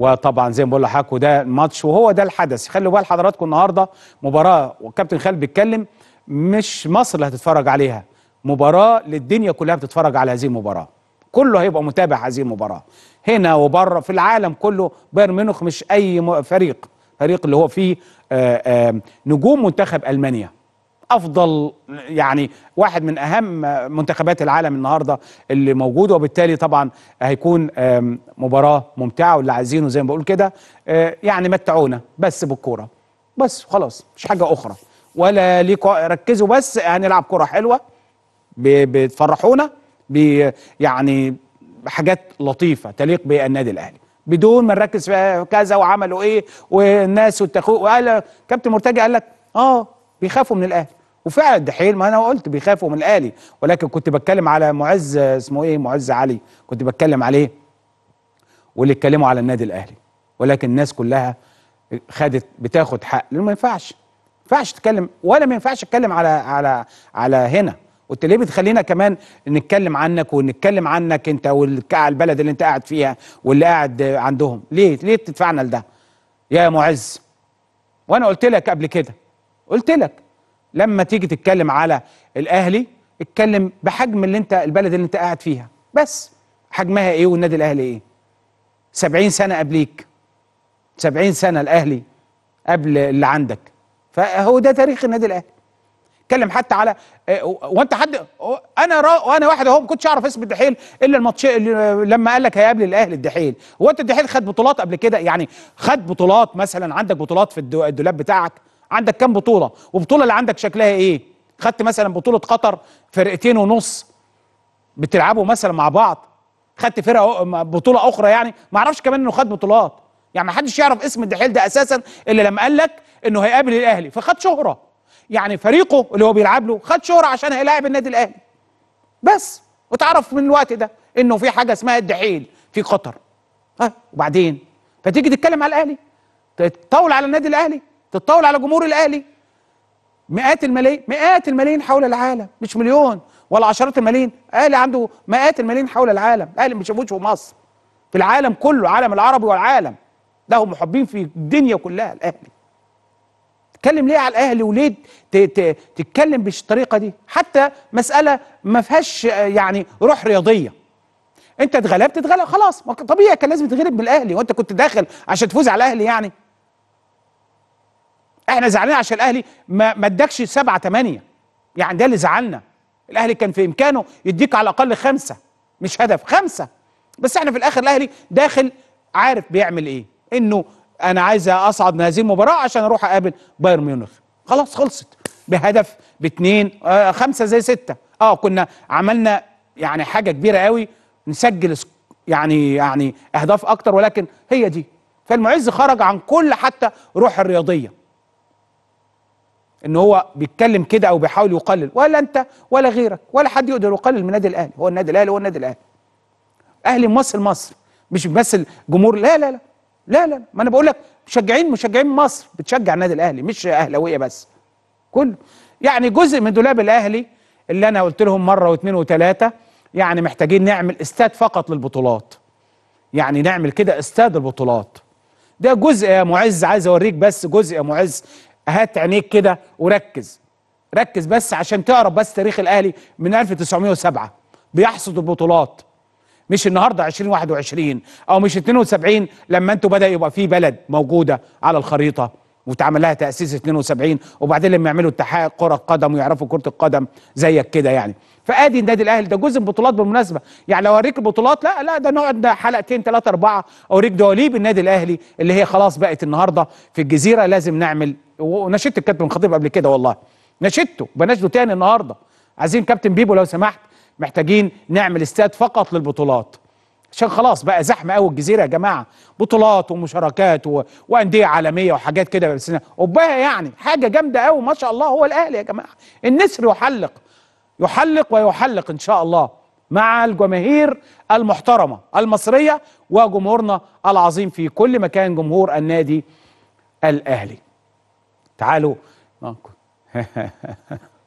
وطبعا زي ما بقول لحضراتكم ده ماتش وهو ده الحدث خلوا بال حضراتكم النهارده مباراه وكابتن خالد بيتكلم مش مصر اللي هتتفرج عليها مباراه للدنيا كلها بتتفرج على هذه المباراه كله هيبقى متابع هذه المباراه هنا وبره في العالم كله بايرن ميونخ مش اي فريق فريق اللي هو فيه آه، آه، نجوم منتخب المانيا افضل يعني واحد من اهم منتخبات العالم النهارده اللي موجود وبالتالي طبعا هيكون مباراه ممتعه واللي عايزينه زي ما بقول كده آه، يعني متعونا بس بالكوره بس خلاص مش حاجه اخرى ولا ليكوا ركزوا بس هنلعب كوره حلوه بتفرحونا بي يعني حاجات لطيفه تليق بالنادي الاهلي بدون ما نركز في كذا وعملوا ايه والناس وقال كابتن مرتجى قال لك اه بيخافوا من الاهلي وفعلا دحيل ما انا قلت بيخافوا من الاهلي ولكن كنت بتكلم على معز اسمه ايه معز علي كنت بتكلم عليه واللي اتكلموا على النادي الاهلي ولكن الناس كلها خدت بتاخد حق لانه ما ينفعش ما ينفعش تتكلم ولا ما ينفعش اتكلم على على على هنا قلت ليه بتخلينا كمان نتكلم عنك ونتكلم عنك انت والكاع البلد اللي انت قاعد فيها واللي قاعد عندهم ليه ليه بتدفعنا لده يا معز وانا قلت لك قبل كده قلت لك لما تيجي تتكلم على الاهلي اتكلم بحجم اللي انت البلد اللي انت قاعد فيها بس حجمها ايه والنادي الاهلي ايه 70 سنه قبليك 70 سنه الاهلي قبل اللي عندك فهو ده تاريخ النادي الاهلي اتكلم حتى على آه، وانت حد انا را وانا واحد اهو ما كنتش اعرف اسم الدحيل الا الماتش لما قال لك هيقابل الاهلي الدحيل هو انت الدحيل خد بطولات قبل كده يعني خد بطولات مثلا عندك بطولات في الدولاب بتاعك عندك كام بطوله والبطوله اللي عندك شكلها ايه خدت مثلا بطوله قطر فرقتين ونص بتلعبوا مثلا مع بعض خدت فرقه بطوله اخرى يعني ما اعرفش كمان انه خد بطولات يعني ما حدش يعرف اسم الدحيل ده اساسا الا لما قال لك انه هيقابل الاهلي فخد شهره يعني فريقه اللي هو بيلعب له خد شهره عشان هيلاعب النادي الاهلي بس وتعرف من الوقت ده انه في حاجه اسمها الدحيل في قطر ها أه وبعدين فتيجي تتكلم على الاهلي تطول على النادي الاهلي تتطاول على جمهور الاهلي مئات الملايين مئات الملايين حول العالم مش مليون ولا عشرات الملايين الاهلي عنده مئات الملايين حول العالم الاهلي ما شافوش في مصر في العالم كله عالم العربي والعالم له محبين في الدنيا كلها الاهلي تتكلم ليه على الاهلي وليه تتكلم بالطريقه دي حتى مساله ما فيهاش يعني روح رياضيه انت اتغلبت اتغلب خلاص طبيعي كان لازم تتغلب من الاهلي وانت كنت داخل عشان تفوز على الاهلي يعني احنا زعلانين عشان الاهلي ما ما ادكش 7 8 يعني ده اللي زعلنا الاهلي كان في امكانه يديك على الاقل خمسه مش هدف خمسه بس احنا في الاخر الاهلي داخل عارف بيعمل ايه انه انا عايز اصعد من هذه المباراه عشان اروح اقابل بايرن ميونخ خلاص خلصت بهدف باثنين آه خمسه زي سته اه كنا عملنا يعني حاجه كبيره قوي نسجل يعني يعني اهداف اكتر ولكن هي دي فالمعز خرج عن كل حتى روح الرياضيه ان هو بيتكلم كده او بيحاول يقلل ولا انت ولا غيرك ولا حد يقدر يقلل من النادي الاهلي هو النادي الاهلي هو النادي الاهلي اهلي ممثل مصر مش بيمثل جمهور لا لا لا لا لا ما انا بقول لك مشجعين مشجعين مصر بتشجع النادي الاهلي مش اهلاويه بس كله يعني جزء من دولاب الاهلي اللي انا قلت لهم مره واثنين وثلاثه يعني محتاجين نعمل استاد فقط للبطولات يعني نعمل كده استاد البطولات ده جزء يا معز عايز اوريك بس جزء يا معز هات عينيك كده وركز ركز بس عشان تعرف بس تاريخ الاهلي من 1907 بيحصد البطولات مش النهارده 2021 او مش 72 لما انتوا بدا يبقى في بلد موجوده على الخريطه واتعمل لها تاسيس 72 وبعدين لما يعملوا اتحاد كره قدم ويعرفوا كره القدم زيك كده يعني فادي النادي الاهلي ده جزء من البطولات بالمناسبه يعني لو اوريك البطولات لا لا ده نقعد حلقتين ثلاثه اربعه اوريك دواليب النادي الاهلي اللي هي خلاص بقت النهارده في الجزيره لازم نعمل ونشدت الكابتن الخطيب قبل كده والله نشدته بناشده تاني النهارده عايزين كابتن بيبو لو سمحت محتاجين نعمل استاد فقط للبطولات عشان خلاص بقى زحمه قوي الجزيره يا جماعه بطولات ومشاركات و... وانديه عالميه وحاجات كده بس قبها يعني حاجه جامده قوي ما شاء الله هو الاهلي يا جماعه النسر يحلق يحلق ويحلق ان شاء الله مع الجماهير المحترمه المصريه وجمهورنا العظيم في كل مكان جمهور النادي الاهلي تعالوا